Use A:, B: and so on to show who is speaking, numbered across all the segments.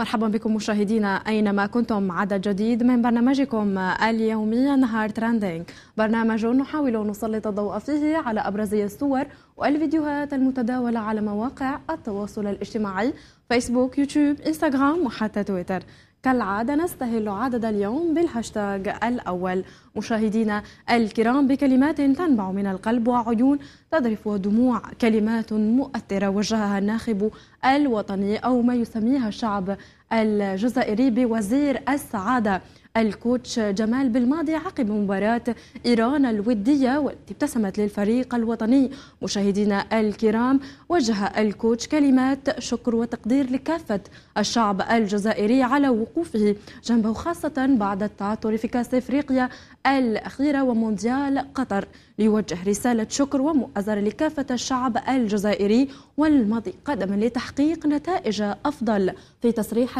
A: مرحبا بكم مشاهدينا أينما كنتم عدد جديد من برنامجكم اليومي نهار تراندينج برنامج نحاول أن نسلط الضوء فيه على أبرز الصور والفيديوهات المتداولة على مواقع التواصل الاجتماعي فيسبوك يوتيوب إنستغرام وحتى تويتر كالعادة نستهل عدد اليوم بالهاشتاج الأول مشاهدينا الكرام بكلمات تنبع من القلب وعيون تذرف دموع كلمات مؤثرة وجهها الناخب الوطني أو ما يسميها الشعب الجزائري بوزير السعادة الكوتش جمال بالماضي عقب مباراة إيران الودية والتي ابتسمت للفريق الوطني مشاهدينا الكرام وجه الكوتش كلمات شكر وتقدير لكافة الشعب الجزائري على وقوفه جنبه خاصة بعد التعثر في كأس إفريقيا الأخيرة ومونديال قطر ليوجه رسالة شكر ومؤازرة لكافة الشعب الجزائري والمضي قدما لتحقيق نتائج أفضل في تصريح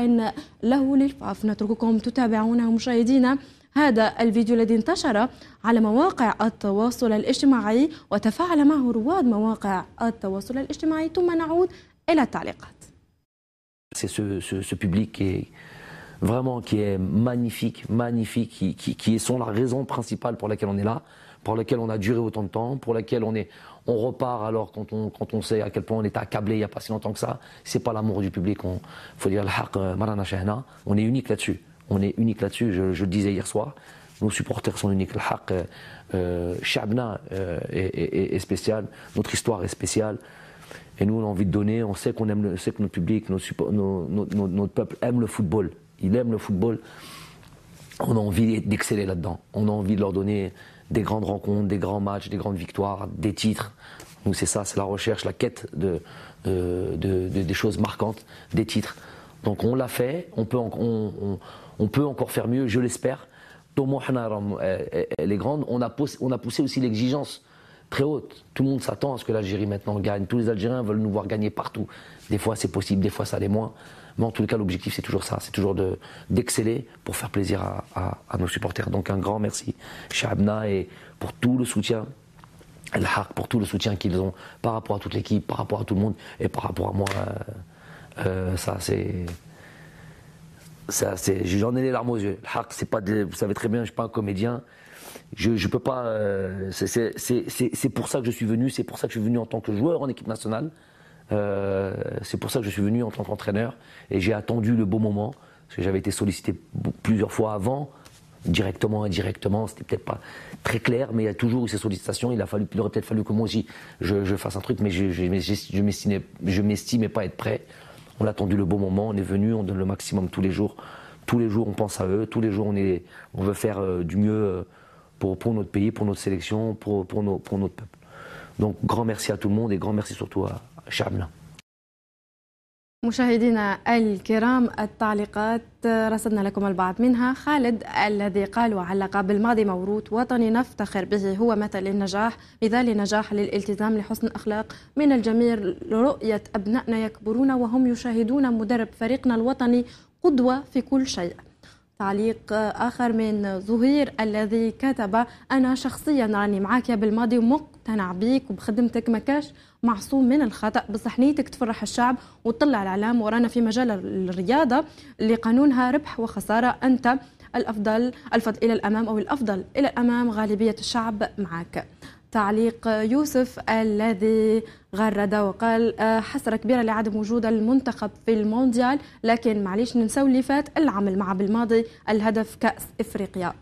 A: له للفاف نترككم تتابعونه C'est
B: ce, public qui est vraiment qui est magnifique, magnifique, qui, sont la raison principale pour laquelle on est là, pour laquelle on a duré autant de temps, pour laquelle on est, on repart alors quand on, quand on sait à quel point on est accablé il n'y a pas si longtemps que ça. C'est pas l'amour du public, il faut dire euh, on est unique là-dessus on est unique là-dessus, je, le disais hier soir. Nos supporters sont uniques. Le haq, euh, euh, euh, est, spécial, notre histoire est spéciale. Et nous, on a envie de donner, on sait qu'on aime, on sait que notre public, notre peuple aime le football. Il aime le football. On a envie d'exceller là-dedans. On a envie de leur donner des grandes rencontres, des grands matchs, des grandes victoires, des titres. Nous, c'est ça, c'est la recherche, la quête des choses marquantes, des titres. Donc on l'a fait, on peut, encore faire mieux, je l'espère. Elle est grande. On a, poussé, aussi l'exigence très haute. Tout le monde s'attend à ce que l'Algérie maintenant gagne. Tous les Algériens veulent nous voir gagner partout. Des fois c'est possible, des fois ça l'est moins. Mais en tout cas, l'objectif c'est toujours ça, c'est toujours d'exceller pour faire plaisir à, nos supporters. Donc un grand merci, Abna et pour tout le soutien pour tout le soutien qu'ils ont par rapport à toute l'équipe, par rapport à tout le monde et par rapport à moi. Euh, euh, ça, c'est. J'en ai les larmes aux yeux. Le c'est pas vous savez très bien, je suis pas un comédien. Je peux pas. Euh, c'est pour ça que je suis venu. C'est pour ça que je suis venu en tant que joueur en équipe nationale. Euh, c'est pour ça que je suis venu en tant qu'entraîneur. Et j'ai attendu le bon moment parce que j'avais été sollicité plusieurs fois avant, directement, et indirectement. C'était peut-être pas très clair, mais il y a toujours eu ces sollicitations. Il a fallu, aurait peut-être fallu que moi aussi je, fasse un truc, mais je, je, je m'estimais pas être prêt on a attendu le bon moment, on est venu, on donne le maximum tous les jours. Tous les jours, on pense à eux, tous les jours, on, est, on veut faire euh, du mieux euh, pour, pour, notre pays, pour notre sélection, pour, nos, pour notre peuple. Donc, grand merci à tout le monde et grand merci surtout à Charles
A: مشاهدينا الكرام التعليقات آه، رصدنا لكم البعض منها خالد الذي قال وعلق بالماضي موروث وطني نفتخر به هو مثل النجاح مثال نجاح للالتزام لحسن أخلاق من الجميل رؤية أبنائنا يكبرون وهم يشاهدون مدرب فريقنا الوطني قدوة في كل شيء تعليق آخر من زهير الذي كتب أنا شخصيا راني معاك يا بالماضي ومقتنع بيك وبخدمتك ما كاش معصوم من الخطأ بصح نيتك تفرح الشعب وتطلع الإعلام ورانا في مجال الرياضة اللي قانونها ربح وخسارة أنت الأفضل الفضل إلى الأمام أو الأفضل إلى الأمام غالبية الشعب معك تعليق يوسف الذي غرد وقال آه، حسرة كبيرة لعدم وجود المنتخب في المونديال لكن معليش ننسوا اللي فات العمل معه بالماضي الهدف كأس إفريقيا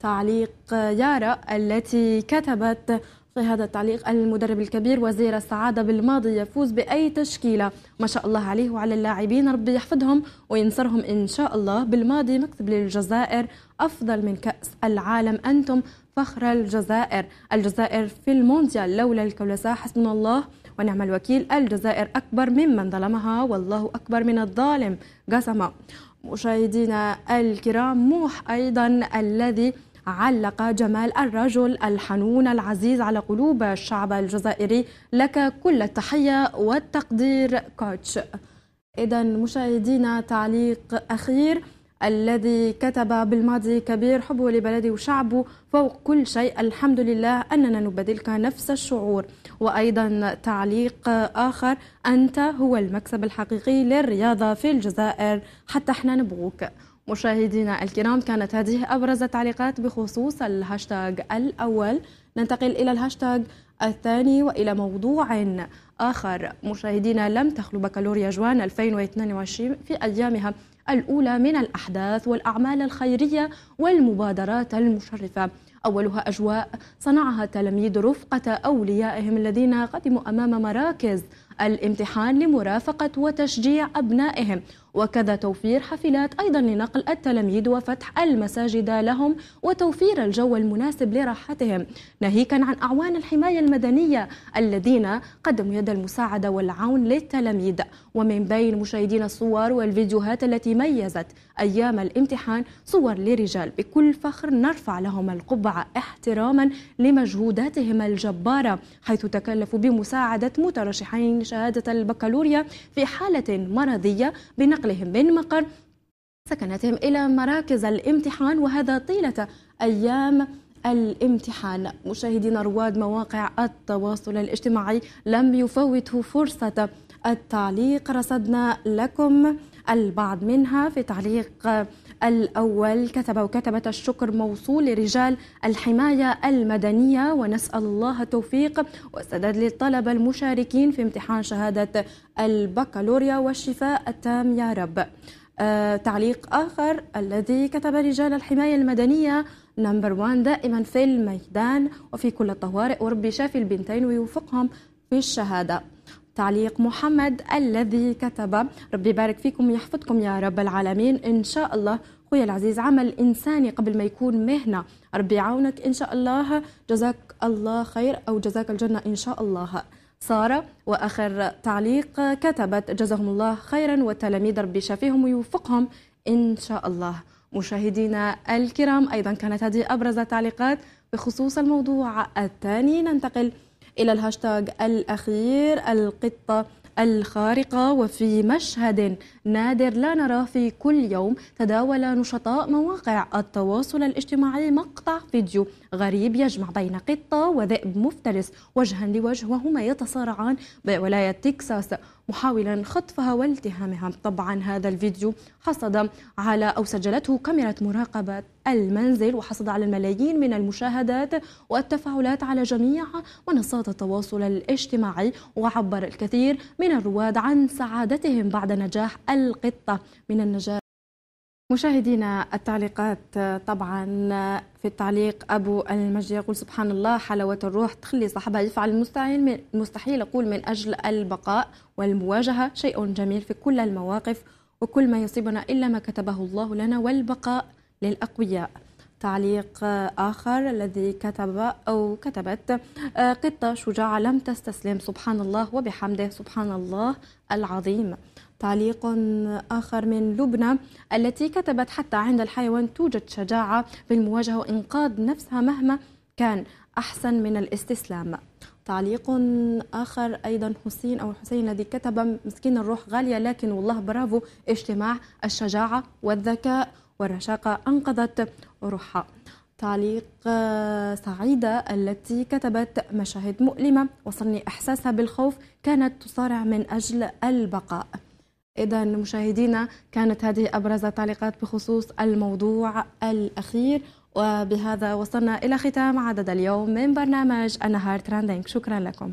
A: تعليق يارا التي كتبت في هذا التعليق المدرب الكبير وزير السعادة بالماضي يفوز بأي تشكيلة ما شاء الله عليه وعلى اللاعبين ربي يحفظهم وينصرهم إن شاء الله بالماضي مكتب للجزائر أفضل من كأس العالم أنتم فخر الجزائر الجزائر في المونديال لولا الكولساء حسبنا الله ونعم الوكيل الجزائر أكبر ممن ظلمها والله أكبر من الظالم قسما مشاهدينا الكرام موح أيضا الذي علق جمال الرجل الحنون العزيز على قلوب الشعب الجزائري لك كل التحية والتقدير كوتش إذا مشاهدينا تعليق أخير الذي كتب بالماضي كبير حبه لبلده وشعبه فوق كل شيء الحمد لله أننا نبادلك نفس الشعور وأيضا تعليق آخر أنت هو المكسب الحقيقي للرياضة في الجزائر حتى احنا نبغوك مشاهدينا الكرام كانت هذه أبرز التعليقات بخصوص الهاشتاج الأول ننتقل إلى الهاشتاج الثاني وإلى موضوع آخر مشاهدينا لم تخلو بكالوريا جوان 2022 في أيامها الأولى من الأحداث والأعمال الخيرية والمبادرات المشرفة أولها أجواء صنعها تلاميذ رفقة أوليائهم الذين قدموا أمام مراكز الامتحان لمرافقة وتشجيع أبنائهم وكذا توفير حافلات أيضا لنقل التلاميذ وفتح المساجد لهم وتوفير الجو المناسب لراحتهم ناهيكا عن أعوان الحماية المدنية الذين قدموا يد المساعدة والعون للتلاميذ ومن بين مشاهدين الصور والفيديوهات التي ميزت أيام الامتحان صور لرجال بكل فخر نرفع لهم القبعة احتراما لمجهوداتهم الجبارة حيث تكلفوا بمساعدة مترشحين شهادة البكالوريا في حالة مرضية بنقل نقلهم من مقر سكنتهم إلى مراكز الامتحان وهذا طيلة أيام الامتحان مشاهدين رواد مواقع التواصل الاجتماعي لم يفوتوا فرصة التعليق رصدنا لكم البعض منها في تعليق الأول كتب وكتبة الشكر موصول لرجال الحماية المدنية ونسأل الله التوفيق والسداد للطلبة المشاركين في امتحان شهادة البكالوريا والشفاء التام يا رب آه، تعليق آخر الذي كتب رجال الحماية المدنية نمبر وان دائما في الميدان وفي كل الطوارئ وربي شافي البنتين ويوفقهم في الشهاده تعليق محمد الذي كتب ربي يبارك فيكم ويحفظكم يا رب العالمين إن شاء الله خويا العزيز عمل إنساني قبل ما يكون مهنة ربي يعاونك إن شاء الله جزاك الله خير أو جزاك الجنة إن شاء الله سارة وآخر تعليق كتبت جزاهم الله خيرا والتلاميذ ربي شافيهم ويوفقهم إن شاء الله مشاهدينا الكرام أيضا كانت هذه أبرز التعليقات بخصوص الموضوع الثاني ننتقل إلى الهاشتاج الأخير القطة الخارقة وفي مشهد نادر لا نراه في كل يوم تداول نشطاء مواقع التواصل الاجتماعي مقطع فيديو غريب يجمع بين قطة وذئب مفترس وجها لوجه وهما يتصارعان بولاية تكساس محاولا خطفها والتهامها طبعا هذا الفيديو حصد على أو سجلته كاميرا مراقبة المنزل وحصد على الملايين من المشاهدات والتفاعلات على جميع منصات التواصل الاجتماعي وعبر الكثير من الرواد عن سعادتهم بعد نجاح القطة من النجاح مشاهدينا التعليقات طبعا في التعليق ابو المجد يقول سبحان الله حلاوه الروح تخلي صاحبها يفعل المستحيل مستحيل اقول من اجل البقاء والمواجهه شيء جميل في كل المواقف وكل ما يصيبنا الا ما كتبه الله لنا والبقاء للاقوياء تعليق آخر الذي كتب أو كتبت قطة شجاعة لم تستسلم سبحان الله وبحمده سبحان الله العظيم تعليق آخر من لبنى التي كتبت حتى عند الحيوان توجد شجاعة في المواجهة وإنقاذ نفسها مهما كان أحسن من الاستسلام تعليق آخر أيضا حسين أو حسين الذي كتب مسكين الروح غالية لكن والله برافو اجتماع الشجاعة والذكاء والرشاقة أنقذت روحها تعليق سعيدة التي كتبت مشاهد مؤلمة وصلني إحساسها بالخوف كانت تصارع من أجل البقاء إذا مشاهدينا كانت هذه أبرز التعليقات بخصوص الموضوع الأخير وبهذا وصلنا إلى ختام عدد اليوم من برنامج النهار تراندينج شكرا لكم